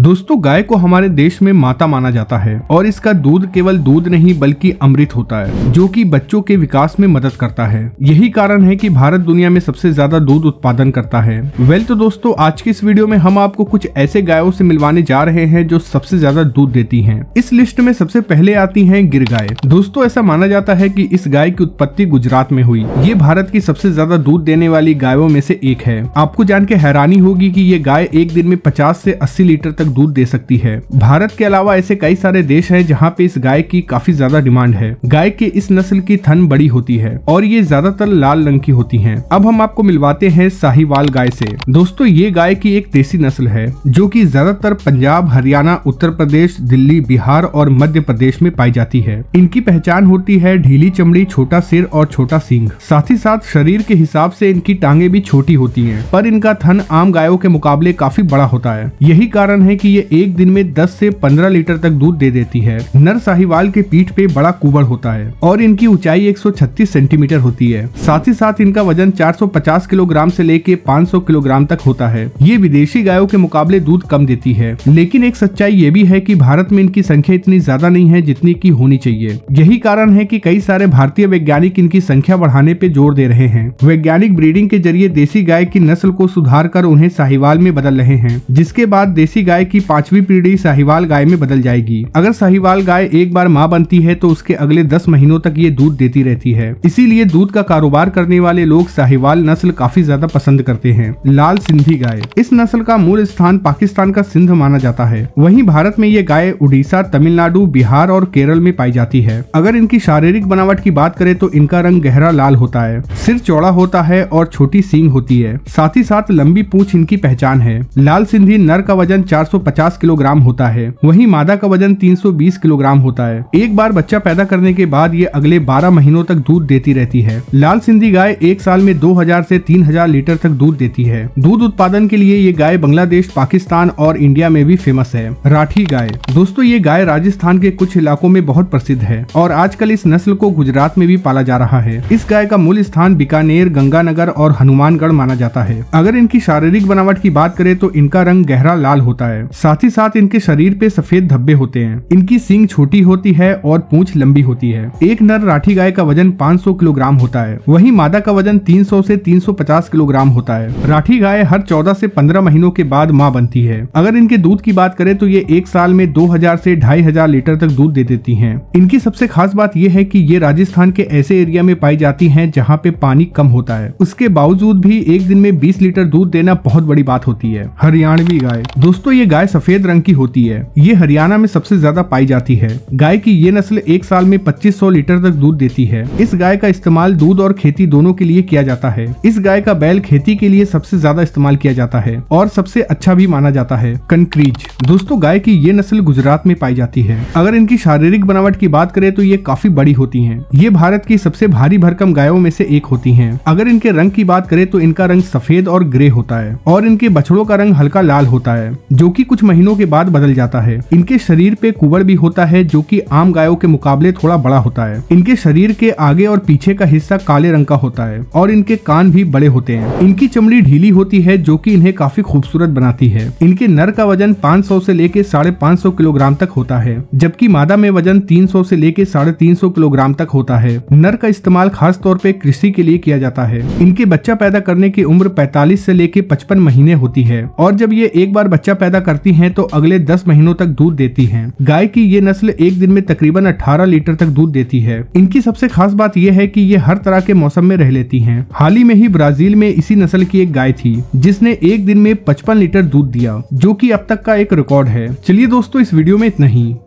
दोस्तों गाय को हमारे देश में माता माना जाता है और इसका दूध केवल दूध नहीं बल्कि अमृत होता है जो कि बच्चों के विकास में मदद करता है यही कारण है कि भारत दुनिया में सबसे ज्यादा दूध उत्पादन करता है वेल तो दोस्तों आज की इस वीडियो में हम आपको कुछ ऐसे गायों से मिलवाने जा रहे हैं जो सबसे ज्यादा दूध देती है इस लिस्ट में सबसे पहले आती है गिर गाय दोस्तों ऐसा माना जाता है की इस गाय की उत्पत्ति गुजरात में हुई ये भारत की सबसे ज्यादा दूध देने वाली गायों में से एक है आपको जान के हैरानी होगी की ये गाय एक दिन में पचास से अस्सी लीटर तक तक दूध दे सकती है भारत के अलावा ऐसे कई सारे देश हैं जहाँ पे इस गाय की काफी ज्यादा डिमांड है गाय के इस नस्ल की थन बड़ी होती है और ये ज्यादातर लाल रंग की होती है अब हम आपको मिलवाते हैं साहिवाल गाय से दोस्तों ये गाय की एक देसी नस्ल है जो की ज्यादातर पंजाब हरियाणा उत्तर प्रदेश दिल्ली बिहार और मध्य प्रदेश में पाई जाती है इनकी पहचान होती है ढीली चमड़ी छोटा सिर और छोटा सिंह साथ ही साथ शरीर के हिसाब से इनकी टांगे भी छोटी होती हैं पर इनका थन आम गायों के मुकाबले काफी बड़ा होता है यही कारण है कि ये एक दिन में 10 से 15 लीटर तक दूध दे देती है नर साहिवाल के पीठ पे बड़ा कुबड़ होता है और इनकी ऊंचाई 136 सेंटीमीटर होती है साथ ही साथ इनका वजन 450 किलोग्राम से लेके 500 किलोग्राम तक होता है ये विदेशी गायों के मुकाबले दूध कम देती है लेकिन एक सच्चाई ये भी है की भारत में इनकी संख्या इतनी ज्यादा नहीं है जितनी की होनी चाहिए यही कारण है की कई सारे भारतीय वैज्ञानिक इनकी संख्या बढ़ाने पे जोर दे रहे हैं वैज्ञानिक ब्रीडिंग के जरिए देसी गाय की नस्ल को सुधार कर उन्हें साहिवाल में बदल रहे हैं जिसके बाद देसी गाय गाय की पांचवी पीढ़ी साहिवाल गाय में बदल जाएगी अगर साहिवाल गाय एक बार माँ बनती है तो उसके अगले दस महीनों तक ये दूध देती रहती है इसीलिए दूध का कारोबार करने वाले लोग साहिवाल नस्ल काफी ज्यादा पसंद करते हैं लाल सिंधी गाय इस नस्ल का मूल स्थान पाकिस्तान का सिंध माना जाता है वही भारत में ये गाय उड़ीसा तमिलनाडु बिहार और केरल में पाई जाती है अगर इनकी शारीरिक बनावट की बात करें तो इनका रंग गहरा लाल होता है सिर चौड़ा होता है और छोटी सींग होती है साथ ही साथ लंबी पूछ इनकी पहचान है लाल सिंधी नर का वजन चार 450 किलोग्राम होता है वहीं मादा का वजन 320 किलोग्राम होता है एक बार बच्चा पैदा करने के बाद ये अगले 12 महीनों तक दूध देती रहती है लाल सिंधी गाय एक साल में 2000 से 3000 लीटर तक दूध देती है दूध उत्पादन के लिए ये गाय बांग्लादेश पाकिस्तान और इंडिया में भी फेमस है राठी गाय दोस्तों ये गाय राजस्थान के कुछ इलाकों में बहुत प्रसिद्ध है और आजकल इस नस्ल को गुजरात में भी पाला जा रहा है इस गाय का मूल स्थान बीकानेर गंगानगर और हनुमानगढ़ माना जाता है अगर इनकी शारीरिक बनावट की बात करें तो इनका रंग गहरा लाल होता है है साथ ही साथ इनके शरीर पे सफेद धब्बे होते हैं इनकी सिंग छोटी होती है और पूछ लंबी होती है एक नर राठी गाय का वजन 500 किलोग्राम होता है वहीं मादा का वजन 300 से 350 किलोग्राम होता है राठी गाय हर 14 से 15 महीनों के बाद माँ बनती है अगर इनके दूध की बात करें तो ये एक साल में 2000 से 2500 लीटर तक दूध दे देती है इनकी सबसे खास बात यह है की ये राजस्थान के ऐसे एरिया में पाई जाती है जहाँ पे पानी कम होता है उसके बावजूद भी एक दिन में बीस लीटर दूध देना बहुत बड़ी बात होती है हरियाणवी गाय दोस्तों ये गाय सफेद रंग की होती है ये हरियाणा में सबसे ज्यादा पाई जाती है गाय की ये नस्ल एक साल में 2500 लीटर तक दूध देती है इस गाय का इस्तेमाल दूध और खेती दोनों के लिए किया जाता है इस गाय का बैल खेती के लिए सबसे ज्यादा इस्तेमाल किया जाता है और सबसे अच्छा भी माना जाता है कंक्रीज दोस्तों गाय की ये नस्ल गुजरात में पाई जाती है अगर इनकी शारीरिक बनावट की बात करें तो ये काफी बड़ी होती है ये भारत की सबसे भारी भरकम गायों में से एक होती है अगर इनके रंग की बात करें तो इनका रंग सफेद और ग्रे होता है और इनके बछड़ों का रंग हल्का लाल होता है जो कि कुछ महीनों के बाद बदल जाता है इनके शरीर पे कुबर भी होता है जो कि आम गायों के मुकाबले थोड़ा बड़ा होता है इनके शरीर के आगे और पीछे का हिस्सा काले रंग का होता है और इनके कान भी बड़े होते हैं इनकी चमड़ी ढीली होती है जो की इन्हें काफी खूबसूरत बनाती है इनके नर का वजन पाँच सौ ऐसी लेके साढ़े पाँच सौ किलोग्राम तक होता है जबकि मादा में वजन तीन सौ ऐसी लेके साढ़े तीन सौ किलोग्राम तक होता है नर का इस्तेमाल खास तौर पे कृषि के लिए किया जाता है इनके बच्चा पैदा करने की उम्र पैतालीस से लेके पचपन महीने होती है और जब ये एक बार बच्चा पैदा करती हैं तो अगले 10 महीनों तक दूध देती हैं। गाय की ये नस्ल एक दिन में तकरीबन 18 लीटर तक दूध देती है इनकी सबसे खास बात यह है कि ये हर तरह के मौसम में रह लेती हैं। हाल ही में ही ब्राजील में इसी नस्ल की एक गाय थी जिसने एक दिन में पचपन लीटर दूध दिया जो की अब तक का एक रिकॉर्ड है चलिए दोस्तों इस वीडियो में इतना ही